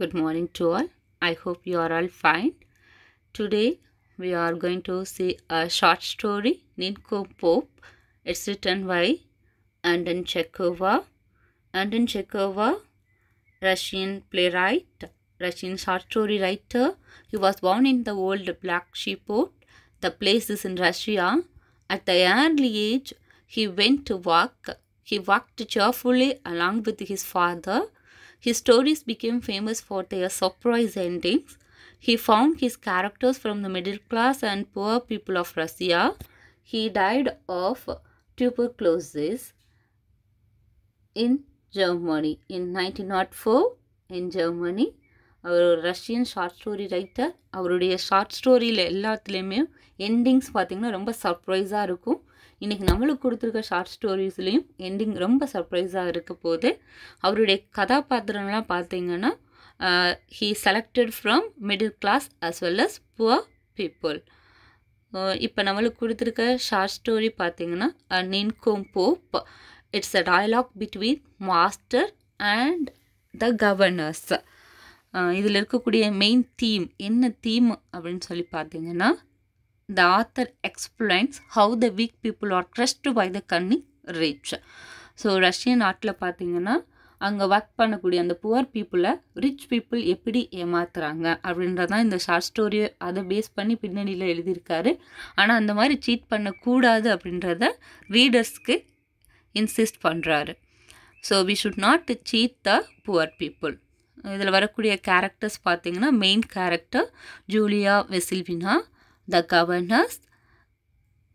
good morning to all i hope you are all fine today we are going to see a short story ninko pope it's written by anton chekhova anton chekhova russian playwright russian short story writer he was born in the old black sheep port the place is in russia at the early age he went to work he walked cheerfully along with his father his stories became famous for their surprise endings. He found his characters from the middle class and poor people of Russia. He died of tuberculosis in Germany in 1904 in Germany. our Russian short story writer, writer அவருடைய short ஸ்டோரியில் எல்லாத்துலேயுமே endings பார்த்திங்கன்னா surprise சர்ப்ரைஸாக இன்றைக்கி நம்மளுக்கு கொடுத்துருக்க short ஸ்டோரிஸ்லேயும் ending ரொம்ப சர்ப்ரைஸாக இருக்க போது அவருடைய கதாபாத்திரம்லாம் பார்த்தீங்கன்னா he selected from middle class as well as poor people இப்போ நம்மளுக்கு கொடுத்துருக்க ஷார்ட் ஸ்டோரி பார்த்தீங்கன்னா nincompoop it's a dialogue between master and the governess இதில் இருக்கக்கூடிய மெயின் தீம் என்ன தீம் அப்படின்னு சொல்லி பார்த்தீங்கன்னா the author explains how the weak people are crushed by the cunning rich so Russian நாட்டில் பார்த்தீங்கன்னா அங்கே ஒர்க் பண்ணக்கூடிய அந்த புவர் பீப்புளை ரிச் பீப்புள் எப்படி ஏமாத்துறாங்க அப்படின்றதான் இந்த ஷார்ட் ஸ்டோரியை அதை பேஸ் பண்ணி பின்னணியில் எழுதியிருக்காரு ஆனால் அந்த மாதிரி சீட் பண்ணக்கூடாது அப்படின்றத ரீடர்ஸ்க்கு இன்சிஸ்ட் பண்ணுறாரு so we should not cheat the poor people இதில் வரக்கூடிய கேரக்டர்ஸ் பார்த்திங்கன்னா main character Julia Vasilyevna the governess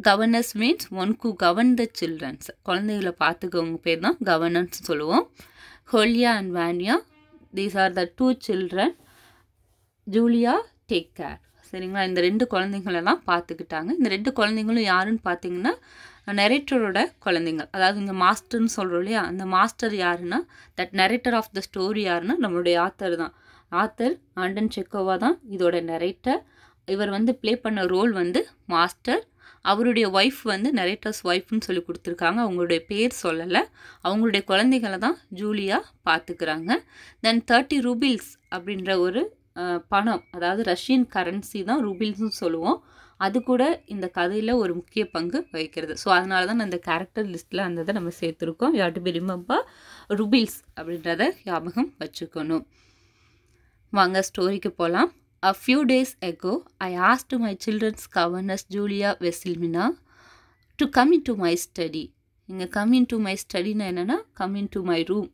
governess means one who govern the childrens குழந்தைகளை பார்த்துக்கவங்க பேர் தான் கவர்னன்ஸ் சொல்லுவோம் Kolya and Vanya these are the two children Julia take care சரிங்களா இந்த ரெண்டு குழந்தைங்களெல்லாம் பார்த்துக்கிட்டாங்க இந்த ரெண்டு குழந்தைங்களும் யாருன்னு பார்த்தீங்கன்னா நெரேட்டரோட குழந்தைங்க அதாவது இங்கே மாஸ்டர்னு சொல்கிறோம் இல்லையா அந்த மாஸ்டர் யாருன்னா that narrator of the story யாருன்னா நம்மளுடைய ஆத்தர் தான் ஆத்தர் ஆண்டன் செக்கோவா தான் இதோட நெரேட்டர் இவர் வந்து ப்ளே பண்ண ரோல் வந்து மாஸ்டர் அவருடைய ஒய்ஃப் வந்து நரேட்டர்ஸ் ஒய்ஃப்னு சொல்லி கொடுத்துருக்காங்க அவங்களுடைய பேர் சொல்லலை அவங்களுடைய குழந்தைகளை தான் ஜூலியா பார்த்துக்கிறாங்க தென் தேர்ட்டி ரூபில்ஸ் அப்படின்ற ஒரு பணம் அதாவது ரஷ்யன் கரன்சி தான் ரூபில்ஸ்னு சொல்லுவோம் அது கூட இந்த கதையில் ஒரு முக்கிய பங்கு வகிக்கிறது ஸோ அதனால தான் அந்த கேரக்டர் லிஸ்ட்டில் அந்த இதை நம்ம சேர்த்துருக்கோம் யார் டு பி ரிமம்பா ருபில்ஸ் அப்படின்றத ஞாபகம் வச்சுக்கணும் வாங்க ஸ்டோரிக்கு போகலாம் A few days ago, I asked my children's governess, Julia Veselmina, to come into my study. Come into my study, come into my room.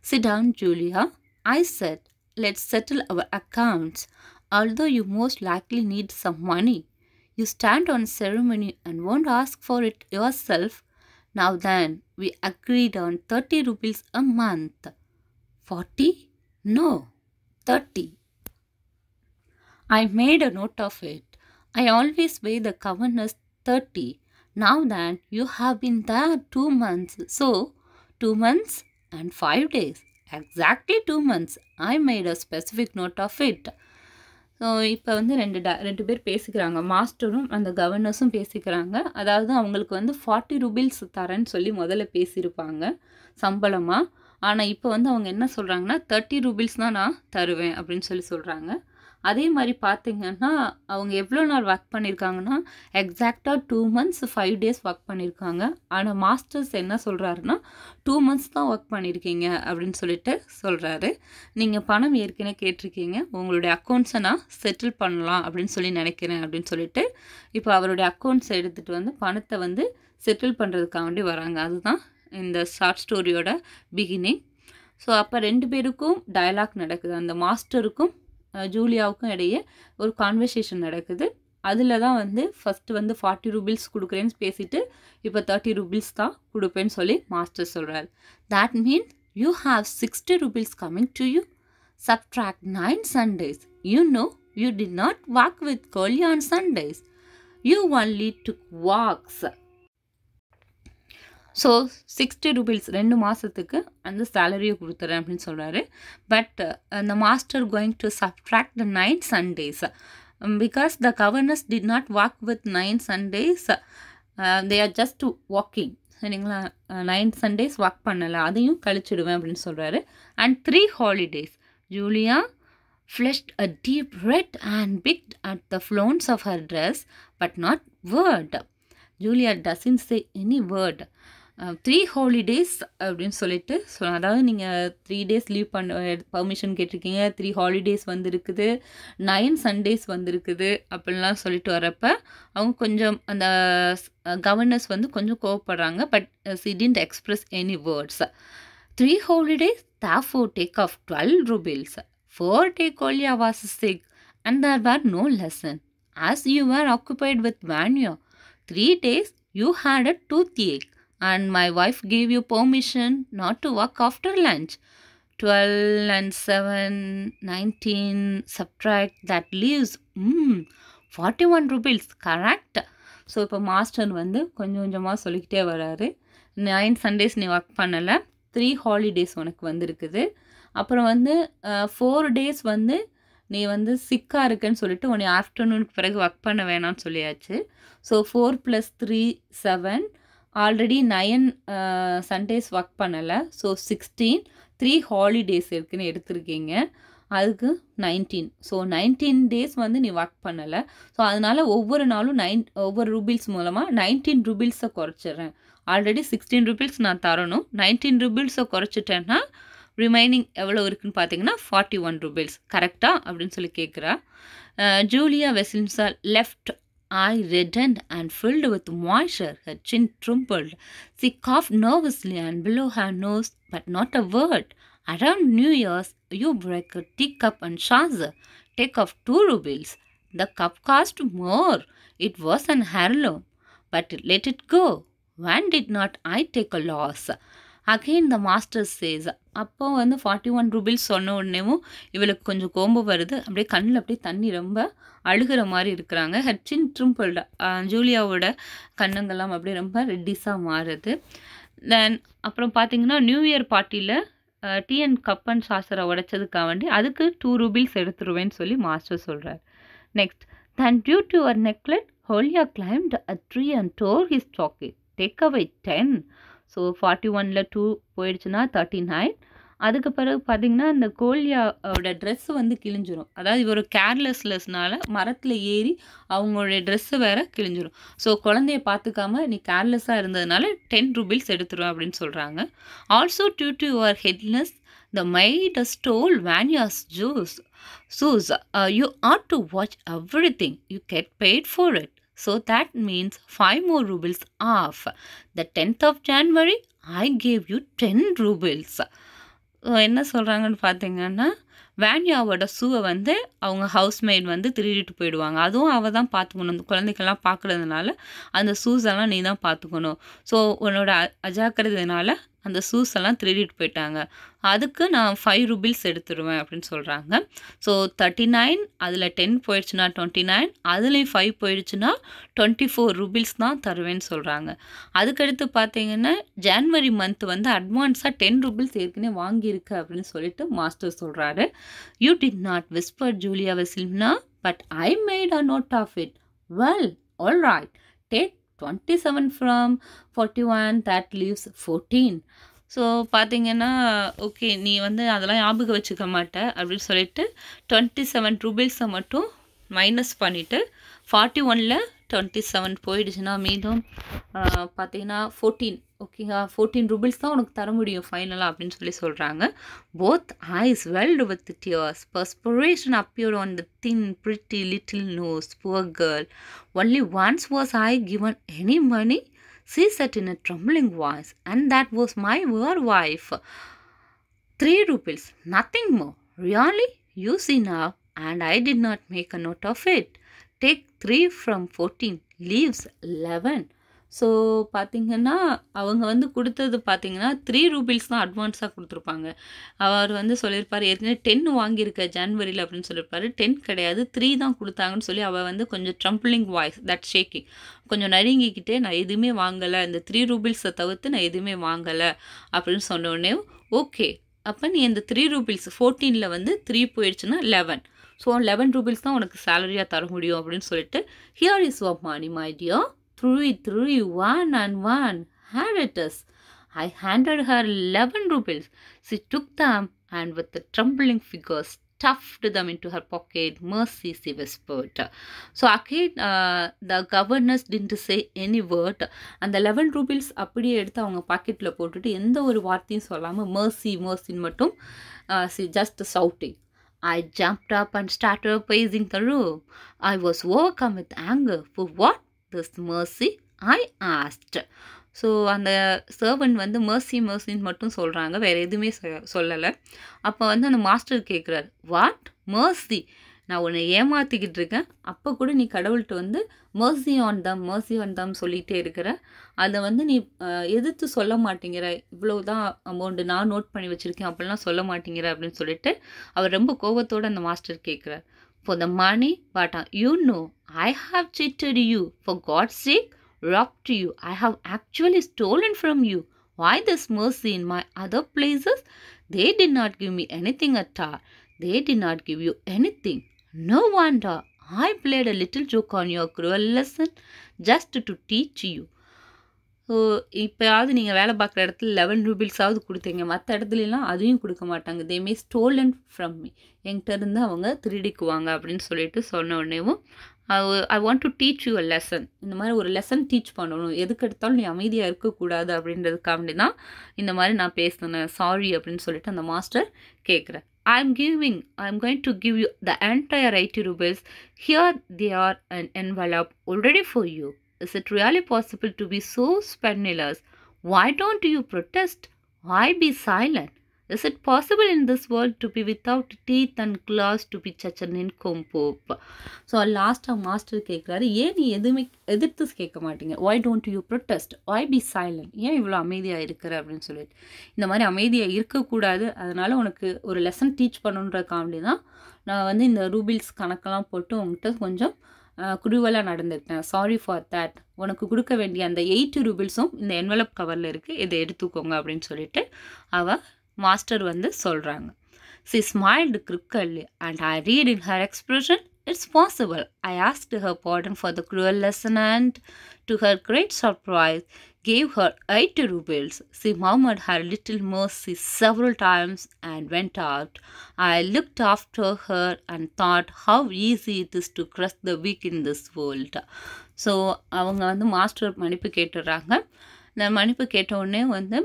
Sit down, Julia. I said, let's settle our accounts. Although you most likely need some money, you stand on ceremony and won't ask for it yourself. Now then, we agreed on 30 rupees a month. 40? No, 30. I made a note of it. I always weigh the governors 30. Now that you have been there two months, so two months and five days. Exactly two months. I made a specific note of it. So இப்போ வந்து ரெண்டு ட ரெண்டு பேர் பேசிக்கிறாங்க மாஸ்டரும் அந்த கவர்னர்ஸும் பேசிக்கிறாங்க அதாவது அவங்களுக்கு வந்து ஃபார்ட்டி ருபீல்ஸ் தரேன்னு சொல்லி முதல்ல பேசியிருப்பாங்க சம்பளமாக ஆனால் இப்போ வந்து அவங்க என்ன சொல்கிறாங்கன்னா தேர்ட்டி ருபீல்ஸ் தான் நான் தருவேன் அப்படின்னு சொல்லி சொல்கிறாங்க அதே மாதிரி பார்த்திங்கன்னா அவங்க எவ்வளோ நாள் ஒர்க் பண்ணியிருக்காங்கன்னா எக்ஸாக்டாக two months five days work பண்ணியிருக்காங்க ஆனால் மாஸ்டர்ஸ் என்ன சொல்கிறாருன்னா டூ மந்த்ஸ் தான் ஒர்க் பண்ணியிருக்கீங்க அப்படின்னு சொல்லிட்டு சொல்கிறாரு நீங்கள் பணம் ஏற்கனவே கேட்டிருக்கீங்க உங்களுடைய அக்கௌண்ட்ஸை நான் செட்டில் பண்ணலாம் அப்படின்னு சொல்லி நினைக்கிறேன் அப்படின்னு சொல்லிட்டு இப்போ அவருடைய அக்கௌண்ட்ஸ் எடுத்துகிட்டு வந்து பணத்தை வந்து செட்டில் பண்ணுறதுக்காக வேண்டி வராங்க அதுதான் இந்த ஷார்ட் ஸ்டோரியோட பிகினிங் ஸோ அப்போ ரெண்டு பேருக்கும் டயலாக் நடக்குது அந்த மாஸ்டருக்கும் ஜூலியாவுக்கும் இடையே ஒரு கான்வர்சேஷன் நடக்குது அதில் தான் வந்து ஃபஸ்ட்டு வந்து ஃபார்ட்டி ருபீல்ஸ் கொடுக்குறேன்னு பேசிவிட்டு இப்போ தேர்ட்டி ருபீல்ஸ் தான் கொடுப்பேன்னு சொல்லி மாஸ்டர் சொல்கிறார் that mean you have sixty rubles coming to you subtract nine Sundays you know you did not walk with Kolya on Sundays you only do walks so sixty rupees ரெண்டு மாதத்துக்கு அந்த சேலரியை கொடுத்துறேன் அப்படின்னு சொல்கிறாரு பட் அந்த master going to subtract nine Sundays because the governess did not walk with nine Sundays they are just walking சரிங்களா nine Sundays work பண்ணலை அதையும் கழிச்சிடுவேன் அப்படின்னு சொல்கிறாரு and three holidays Julia flushed a deep red and pick at the flounce of her dress but not word Julia doesn't say any word three holidays அப்படின்னு சொல்லிட்டு so அதாவது நீங்கள் த்ரீ டேஸ் லீவ் பண்ண பர்மிஷன் கேட்டிருக்கீங்க three holidays வந்துருக்குது nine Sundays வந்துருக்குது அப்படின்லாம் சொல்லிட்டு வரப்ப அவங்க கொஞ்சம் அந்த கவர்னர்ஸ் வந்து கொஞ்சம் கோவப்படுறாங்க but she didn't express any words three holidays therefore take off twelve rubles four take only was sick and there were no lesson as you are occupied with Vanya three days you had a toothache and my wife wife you you not to work after lunch twelve and seven nineteen 19, that leaves um forty one rupees correct? So இப்போ master வந்து கொஞ்சம் கொஞ்சமாக சொல்லிக்கிட்டே வராரு nine Sundays நீ work பண்ணலை three holidays உனக்கு வந்துருக்குது அப்புறம் வந்து ஃபோர் டேஸ் வந்து நீ வந்து சிக்காக இருக்குன்னு சொல்லிட்டு உன்னை ஆஃப்டர்நூனுக்கு பிறகு ஒர்க் பண்ண வேணாம்னு சொல்லியாச்சு so four plus three seven already nine Sundays work பண்ணலை ஸோ சிக்ஸ்டீன் த்ரீ ஹாலிடேஸ் இருக்குதுன்னு எடுத்திருக்கீங்க அதுக்கு நைன்டீன் ஸோ நைன்டீன் டேஸ் வந்து நீ ஒர்க் பண்ணலை ஸோ அதனால் ஒவ்வொரு நாளும் நைன் ஒவ்வொரு ருபீல்ஸ் மூலமாக நைன்டீன் ருபீல்ஸை குறைச்சிட்றேன் ஆல்ரெடி சிக்ஸ்டீன் ருபீல்ஸ் நான் தரணும் நைன்டீன் ருபீல்ஸை குறைச்சிட்டேன்னா ரிமைனிங் எவ்வளோ இருக்குதுன்னு பார்த்தீங்கன்னா ஃபார்ட்டி ஒன் ருபீல்ஸ் கரெக்டாக அப்படின்னு சொல்லி கேட்குறா ஜூலியா வெசின்ஸா left eye reddened and filled with moisture. Her chin trembled. She coughed nervously and below her nose, but not a word. Around New Year's, you break a teacup and shazer. Take off two rubles. The cup cost more. It was an heirloom. But let it go. When did not I take a loss? Again the master says அப்போ வந்து forty one rupees சொன்ன உடனேவும் இவளுக்கு கொஞ்சம் கோம்பு வருது அப்படியே கண்ணில் அப்படியே தண்ணி ரொம்ப அழுகிற மாதிரி இருக்கிறாங்க ஹர்ச்சின் ட்ரிம்பிள் ஜூலியாவோட கண்ணுங்கெல்லாம் அப்படியே ரொம்ப ரெட்டிஸாக மாறுது தென் அப்புறம் பார்த்தீங்கன்னா நியூ இயர் பார்ட்டியில் டிஎன் கப்பன் சாஸ்திரை உடைச்சதுக்காக வேண்டி அதுக்கு டூ ரூபீஸ் எடுத்துருவேன்னு சொல்லி மாஸ்டர் சொல்கிறார் next then due to your neglect Kolya climbed a tree and tore his jacket take away ten so forty ஒனில் டூ போயிடுச்சுன்னா தேர்ட்டி நைன் அதுக்கு பிறகு பார்த்திங்கன்னா அந்த கோல்யாவோட ட்ரெஸ்ஸு வந்து கிழிஞ்சிரும் அதாவது இவர் கேர்லெஸ்லெஸ்னால் மரத்தில் ஏறி அவங்களுடைய ட்ரெஸ்ஸு வேறு கிழிஞ்சிரும் ஸோ குழந்தைய பார்த்துக்காம நீ கேர்லெஸ்ஸாக இருந்ததுனால டென் ருபீஸ் எடுத்துருவேன் அப்படின்னு சொல்கிறாங்க also due to your heedlessness the maid stole Vanya's shoes shoes you ought to watch everything you get paid for it so that means five more rubles of the tenth of January I gave you ten rubles என்ன சொல்கிறாங்கன்னு பார்த்தீங்கன்னா வேன்யாவோட ஷூவை வந்து அவங்க housemate வந்து திருடிட்டு போயிடுவாங்க அதுவும் அவள் தான் பார்த்துக்கணும் அந்த குழந்தைக்கெல்லாம் பார்க்குறதுனால அந்த ஷூஸ் எல்லாம் நீ தான் பார்த்துக்கணும் ஸோ உன்னோட அஜாக்கிறதுனால அந்த ஷூஸ் எல்லாம் திருடிட்டு போயிட்டாங்க அதுக்கு நான் ஃபைவ் ருபீஸ் எடுத்துருவேன் அப்படின்னு சொல்கிறாங்க ஸோ தேர்ட்டி நைன் அதில் டென் போயிடுச்சுன்னா டுவெண்ட்டி நைன் அதுலேயும் ஃபைவ் போயிடுச்சுன்னா டுவெண்ட்டி ஃபோர் ருபீஸ் தான் தருவேன்னு சொல்கிறாங்க அதுக்கடுத்து பார்த்தீங்கன்னா ஜான்வரி மந்த் வந்து அட்வான்ஸாக டென் ருபீஸ் ஏற்கனவே வாங்கியிருக்கு அப்படின்னு சொல்லிட்டு மாஸ்டர் சொல்கிறாரு you did not whisper Julia Vasilyevna but I made a note of it well all right take twenty seven 27 from 41 that leaves fourteen so பார்த்தீங்கன்னா ஓகே நீ வந்து அதெல்லாம் ஞாபகம் வச்சுக்க மாட்டேன் அப்படின்னு சொல்லிட்டு டுவெண்ட்டி செவன் ரூபீஸை மட்டும் மைனஸ் பண்ணிவிட்டு ஃபார்ட்டி ஒனில் 27 போயிடுச்சுனா மீதம் பாத்தீனா 14 ஓகேங்க 14 ரூபீஸ் தான் உங்களுக்கு தர Final ஃபைனலா அப்படினு சொல்லி சொல்றாங்க both eyes welled with tears perspiration appeared on the thin pretty little nose poor girl only once was i given any money she said in a trembling voice and that was my poor wife 3 rupees nothing more really you see now and i did not make a note of it take three from fourteen leaves eleven so பார்த்திங்கன்னா அவங்க வந்து கொடுத்தது பார்த்திங்கன்னா three rupees தான் அட்வான்ஸாக கொடுத்துருப்பாங்க அவர் வந்து சொல்லியிருப்பார் ஏற்கனவே டென் வாங்கியிருக்க ஜான்வரியில் அப்படின்னு சொல்லியிருப்பார் டென் கிடையாது த்ரீ தான் கொடுத்தாங்கன்னு சொல்லி அவள் வந்து கொஞ்சம் ட்ரம்பிளிங் வாய்ஸ் தட் ஷேக்கிங் கொஞ்சம் நறுங்கிக்கிட்டே நான் எதுவுமே வாங்கலை இந்த த்ரீ ரூபீஸை தவிர்த்து நான் எதுவுமே வாங்கலை அப்படின்னு சொன்னோடனே ஓகே அப்போ நீ இந்த த்ரீ ரூபீஸ் ஃபோர்டீனில் வந்து த்ரீ போயிடுச்சுன்னா லெவன் ஸோ லெவன் ரூபீஸ் தான் உனக்கு சேலரியாக தர முடியும் அப்படின்னு சொல்லிட்டு here is oh money my my dear three three one and one it ஹேரட்டஸ் I handed her eleven rubles she took them and with trembling fingers tucked them into her pocket merci she whispered so again the governess didn't say any word அந்த eleven rupees அப்படியே எடுத்து அவங்க பாக்கெட்டில் போட்டுட்டு எந்த ஒரு வார்த்தையும் சொல்லாமல் மர்சி மர்சின்னு மட்டும் she just shouting I jumped up and started pacing the room. I was overcome with anger. For what? This mercy? I asked. ஸோ அந்த சர்வன்ட் வந்து மர்சி மர்சின்னு மட்டும் சொல்கிறாங்க வேறு எதுவுமே சொல்லலை அப்போ வந்து அந்த மாஸ்டர் கேட்குறாரு வாட் மர்சி நான் உன்னை ஏமாற்றிக்கிட்டு இருக்கேன் அப்போ கூட நீ கடவுள்கிட்ட வந்து mercy on them mercy on them சொல்லிகிட்டே இருக்கிற அதை வந்து நீ எதிர்த்து சொல்ல மாட்டேங்கிற இவ்வளோ தான் அமௌண்ட்டு நான் நோட் பண்ணி வச்சுருக்கேன் அப்படிலாம் சொல்ல மாட்டேங்கிற அப்படின்னு சொல்லிட்டு அவர் ரொம்ப கோபத்தோடு அந்த மாஸ்டர் கேட்குறார் for the money but you know I have cheated you for God sake rob to you I have actually stolen from you merci in my other places they did not give me anything at are they did not give you anything No wonder I played a little joke on your cruel lesson just to teach you. So இப்போயாவது நீங்கள் வேலை பார்க்குற இடத்துல eleven ரூபீஸாவது கொடுத்தீங்க மற்ற இடத்துலலாம் அதையும் கொடுக்க மாட்டாங்க they may stolen from me என்கிட்ட இருந்து அவங்க திருடிக்குவாங்க அப்படின்னு சொல்லிட்டு சொன்ன உடனேவும் I want to teach you a lesson இந்த மாதிரி ஒரு லெசன் டீச் பண்ணணும் எதுக்கு எடுத்தாலும் நீ அமைதியாக இருக்கக்கூடாது அப்படின்றதுக்காக வேண்டி தான் இந்த மாதிரி நான் பேசினேன் சாரி அப்படின்னு சொல்லிட்டு அந்த மாஸ்டர் கேட்குறேன் I'm giving, I'm going to give you the entire 80 rubles. Here they are an envelope already for you. Is it really possible to be so spendilers? Why don't you protest? Why be silent? Is it possible in this world to be without teeth and claws to be such an incompope? So லாஸ்ட்டாக master கேட்குறாரு ஏன் நீ எதுவுமே எதிர்த்து கேட்க மாட்டீங்க why don't you protest why be silent ஏன் இவ்வளோ அமைதியாக இருக்கிற அப்படின்னு சொல்லிட்டு இந்த மாதிரி அமைதியாக இருக்கக்கூடாது அதனால் உனக்கு ஒரு லெசன் டீச் பண்ணுன்ற காமெடி தான் நான் வந்து இந்த ரூபில்ஸ் கணக்கெல்லாம் போட்டு உங்கள்கிட்ட கொஞ்சம் குடுவலாக நடந்துக்கிட்டேன் சாரி ஃபார் தேட் உனக்கு கொடுக்க வேண்டிய அந்த எயிட் ரூபில்ஸும் இந்த என்வலப் கவரில் இருக்குது இதை எடுத்துக்கோங்க அப்படின்னு சொல்லிட்டு அவள் மாஸ்டர் வந்து சொல்கிறாங்க she smiled crookedly and I read in her expression it's possible I asked her pardon for the cruel lesson and to her great surprise gave her 80 rubles. She murmured her little mercy several times and went out. I looked after her and thought how easy it is to crush the weak in this world. So அவங்க வந்து master மன்னிப்பு கேட்டுடுறாங்க இந்த மன்னிப்பு கேட்ட உடனே வந்து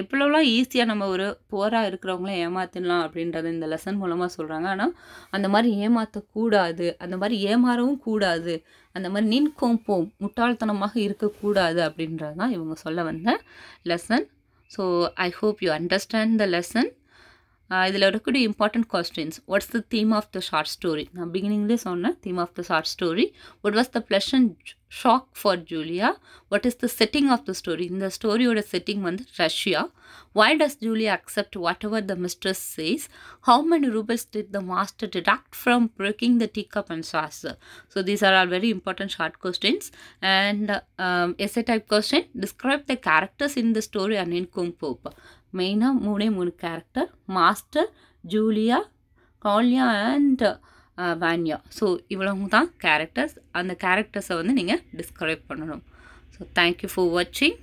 எப்பளோலாம் ஈஸியாக நம்ம ஒரு புவராக இருக்கிறவங்கள ஏமாற்றிடலாம் அப்படின்றத இந்த லெசன் மூலமாக சொல்கிறாங்க ஆனால் அந்த மாதிரி ஏமாற்றக்கூடாது அந்த மாதிரி ஏமாறவும் கூடாது அந்த மாதிரி நின்கோம் போம் முட்டாள்தனமாக இருக்கக்கூடாது அப்படின்றது தான் இவங்க சொல்ல வந்த lesson so I hope you understand the lesson இதில் இருக்கக்கூடிய important questions what's the theme of the short story நான் பிகினிங்லேயே சொன்னேன் theme of the short story what was the blush and shock for Julia what is the setting of the story இந்த ஸ்டோரியோட setting வந்து Russia why does Julia accept whatever the mistress says how many roubles did the master deduct from breaking the teacup and saucer so these are are very important short questions and SA type question describe the characters in the story and in nincompoop மெயினாக மூணே மூணு character master Julia Kolya and Vanya so இவ்வளவு தான் characters அந்த கேரக்டர்ஸை வந்து நீங்கள் describe பண்ணணும் so thank you for வாட்சிங்